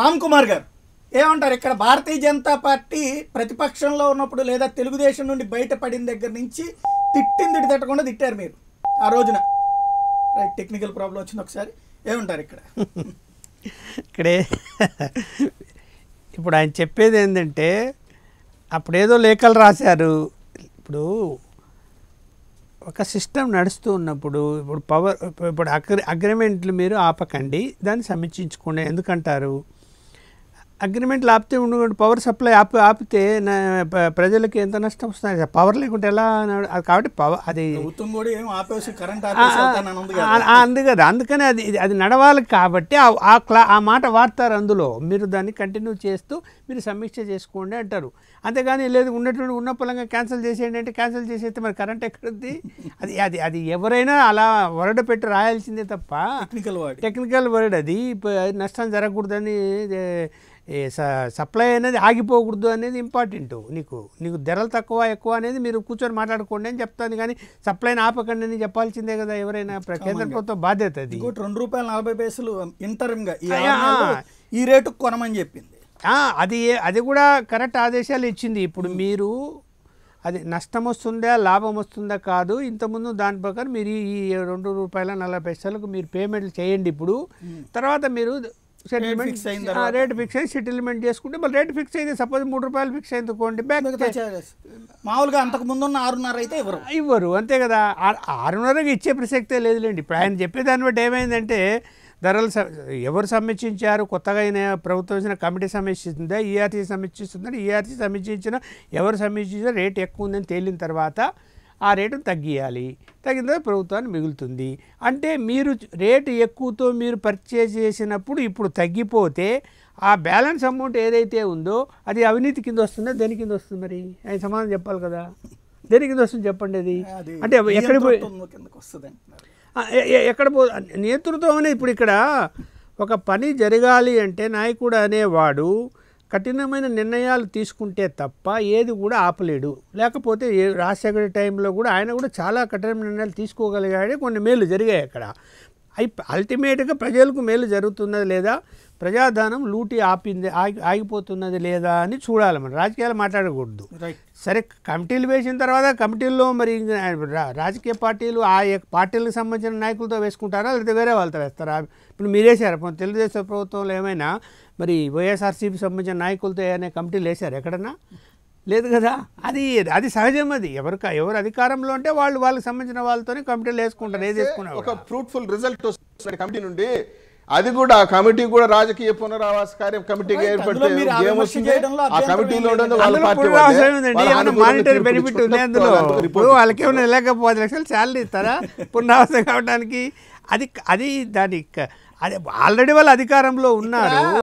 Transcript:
రామ్ కుమార్ గారు ఏమంటారు ఇక్కడ భారతీయ జనతా పార్టీ ప్రతిపక్షంలో ఉన్నప్పుడు లేదా తెలుగుదేశం నుండి బయటపడిన దగ్గర నుంచి తిట్టింది తిట్టకుండా తిట్టారు మీరు ఆ రోజున రైట్ టెక్నికల్ ప్రాబ్లం వచ్చింది ఒకసారి ఏమంటారు ఇక్కడ ఇక్కడే ఇప్పుడు ఆయన చెప్పేది ఏంటంటే అప్పుడేదో లేఖలు రాశారు ఇప్పుడు ఒక సిస్టమ్ నడుస్తూ ఉన్నప్పుడు ఇప్పుడు పవర్ ఇప్పుడు అగ్రి అగ్రిమెంట్లు మీరు ఆపకండి దాన్ని సమీక్షించుకోండి ఎందుకంటారు అగ్రిమెంట్లు ఆపితే ఉండే పవర్ సప్లై ఆపి ఆపితే ప్రజలకు ఎంత నష్టం వస్తుంది పవర్ లేకుంటే ఎలా కాబట్టి పవర్ అది అంది కదా అందుకని అది అది నడవాలి కాబట్టి ఆ క్లా ఆ మాట వాడతారు అందులో మీరు దాన్ని కంటిన్యూ చేస్తూ మీరు సమీక్ష చేసుకోండి అంటారు అంతేగాని లేదు ఉన్నటువంటి ఉన్న పొలంగా క్యాన్సిల్ చేసేయండి అంటే క్యాన్సిల్ చేసేస్తే మరి కరెంట్ ఎక్కడుంది అది అది అది ఎవరైనా అలా వరడ పెట్టి రాయాల్సిందే తప్ప టెక్నికల్ వర్డ్ టెక్నికల్ వర్డ్ అది నష్టం జరగకూడదని సప్లై అనేది ఆగిపోకూడదు అనేది ఇంపార్టెంట్ నీకు నీకు ధరలు తక్కువ ఎక్కువ అనేది మీరు కూర్చొని మాట్లాడుకోండి అని చెప్తాను కానీ సప్లైని ఆపకండి అని చెప్పాల్సిందే కదా ఎవరైనా కేంద్ర ప్రభుత్వం బాధ్యత అది రెండు రూపాయల నలభై పైసలు ఇంటర్గా ఈ రేటు కొనమని చెప్పింది అది అది కూడా కరెక్ట్ ఆదేశాలు ఇచ్చింది ఇప్పుడు మీరు అది నష్టం వస్తుందా లాభం వస్తుందా కాదు ఇంతకుముందు దాని ప్రకారం మీరు ఈ రెండు రూపాయల నలభై పైసలకు మీరు పేమెంట్లు చేయండి ఇప్పుడు తర్వాత మీరు సెటిల్మెంట్ రేట్ ఫిక్స్ అయ్యి సెటిల్మెంట్ చేసుకుంటే మళ్ళీ రేట్ ఫిక్స్ అయితే సపోజ్ మూడు రూపాయలు ఫిక్స్ అయిందుకోండి బ్యాంక్ మామూలుగా అంతకు ముందు ఆరున్నర అయితే ఇవ్వరు ఇవ్వరు అంతే కదా ఆరున్నరకి ఇచ్చే ప్రసక్తే లేదులేండి ఇప్పుడు ఆయన చెప్పే దాన్ని బట్టి ఏమైందంటే ధరలు ఎవరు సమీక్షించారు కొత్తగా అయిన ప్రభుత్వం కమిటీ సమీక్షిస్తుందా ఈఆర్సీ e సమీక్షిస్తుందా ఈఆర్సీ e సమీక్షించిన ఎవరు సమీక్షించినా రేట్ ఎక్కువ ఉందని తేలిన తర్వాత ఆ రేటును తగ్గియాలి తర్వాత ప్రభుత్వాన్ని మిగులుతుంది అంటే మీరు రేటు ఎక్కువతో మీరు పర్చేజ్ చేసినప్పుడు ఇప్పుడు తగ్గిపోతే ఆ బ్యాలెన్స్ అమౌంట్ ఏదైతే ఉందో అది అవినీతి కింద వస్తుందో దేని కింద వస్తుంది మరి ఆయన సమాధానం చెప్పాలి కదా దేని కింద వస్తుంది చెప్పండి అది అంటే ఎక్కడ పోయి ఎక్కడ పో నేతృత్వం అనేది ఇప్పుడు ఇక్కడ ఒక పని జరగాలి అంటే నాయకుడు అనేవాడు కఠినమైన నిర్ణయాలు తీసుకుంటే తప్ప ఏది కూడా ఆపలేడు లేకపోతే ఏ రాజశేఖర టైంలో కూడా ఆయన కూడా చాలా కఠిన నిర్ణయాలు తీసుకోగలిగాడే కొన్ని మేలు జరిగాయి అక్కడ అయి అల్టిమేట్గా ప్రజలకు మేలు జరుగుతున్నది లేదా ప్రజాధనం లూటి ఆపింది ఆగి ఆగిపోతున్నది లేదా అని చూడాలి మనం రాజకీయాలు మాట్లాడకూడదు సరే కమిటీలు వేసిన తర్వాత కమిటీల్లో మరి రాజకీయ పార్టీలు ఆ పార్టీలకు సంబంధించిన నాయకులతో వేసుకుంటారా లేదా వేరే వాళ్ళతో వేస్తారా ఇప్పుడు మీరేసారు తెలుగుదేశం ప్రభుత్వంలో ఏమైనా మరి వైఎస్ఆర్సీపీ సంబంధించిన నాయకులతో ఏమైనా కమిటీలు వేశారు ఎక్కడన్నా లేదు కదా అది అది సహజం అది ఎవరికి ఎవరు అధికారంలో ఉంటే వాళ్ళు వాళ్ళకి సంబంధించిన వాళ్ళతోనే కమిటీలు వేసుకుంటారు ఏది వేసుకున్నారు ఒక ఫ్రూట్ఫుల్ రిజల్ట్ వస్తుంది కమిటీ నుండి అది కూడా ఆ కమిటీ కూడా రాజకీయ పునరావాస కార్యం కమిటీగా మానిటరీ బెనిఫిట్ ఉంది అందులో ఇప్పుడు వాళ్ళకి ఏమైనా లేక పది లక్షలు శాలరీ ఇస్తారా పునరావాసం కావడానికి అది అది దాని అది ఆల్రెడీ వాళ్ళు అధికారంలో ఉన్నారు